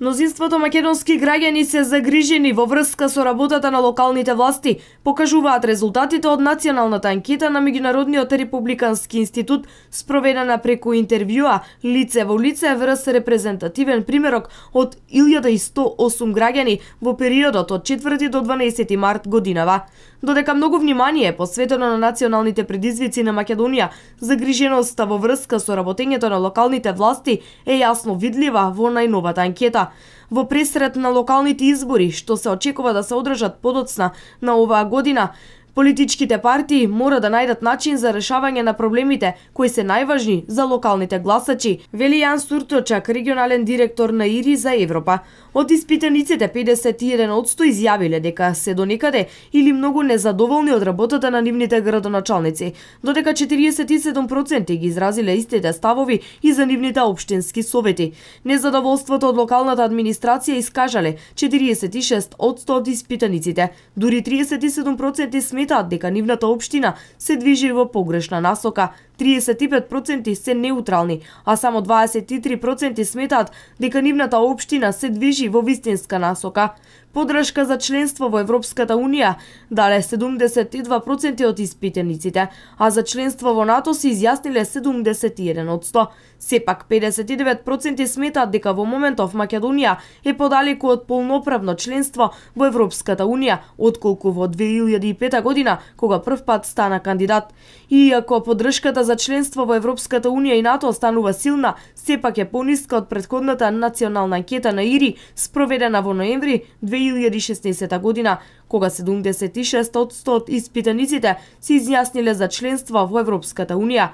Мнозинството македонски граѓани се загрижени во врска со работата на локалните власти, покажуваат резултатите од националната анкета на Меѓународниот републикански институт, спроведена преку интервјуа лице во лице врз репрезентативен примерок од 1108 граѓани во периодот од 4 до 12 март годинава. Додека многу внимание е посветено на националните предизвици на Македонија, загриженоста во врска со работењето на локалните власти е јасно видлива во најновата анкета. Во пресрет на локалните избори, што се очекува да се одржат подоцна на оваа година, Политичките партии мора да најдат начин за решавање на проблемите кои се најважни за локалните гласачи, вели Јан Сурточак, регионален директор на ИРИ за Европа. Од испитаниците 51% изјавиле дека се до некаде или многу незадоволни од работата на нивните градоначалници, додека 47% ги изразиле истите ставови и за нивните обштински совети. Незадоволството од локалната администрација искажале 46% од испитаниците, дури 37% сме сметаат дека нивната општина се движи во погрешна насока, 35% се неутрални, а само 23% сметаат дека нивната општина се движи во вистинска насока. Подршка за членство во Европската Унија дале 72% од испитениците, а за членство во НАТО се изјасниле 71 од 100. Сепак 59% сметаат дека во моментов Македонија е подалеку од полноправно членство во Европската Унија, отколку во 2005 година, кога првпат стана кандидат. Иако подршката за за членство во Европската Унија и НАТО останува силна, сепак е пониска од предходната национална анкета на ИРИ, спроведена во ноември 2016 година, кога 76 од 100 од испитаниците се изјасниле за членство во Европската Унија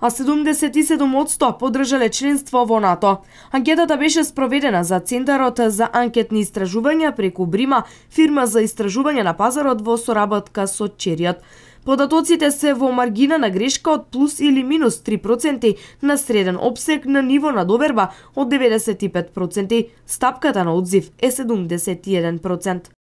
а 77% подржале членство во НАТО. Анкетата беше спроведена за Центарот за анкетни истражувања преку Брима, фирма за истражување на пазарот во соработка со Чериот. Податоците се во маргина на грешка од плюс или минус 3% на среден обсек на ниво на доверба од 95%. Стапката на одзив е 71%.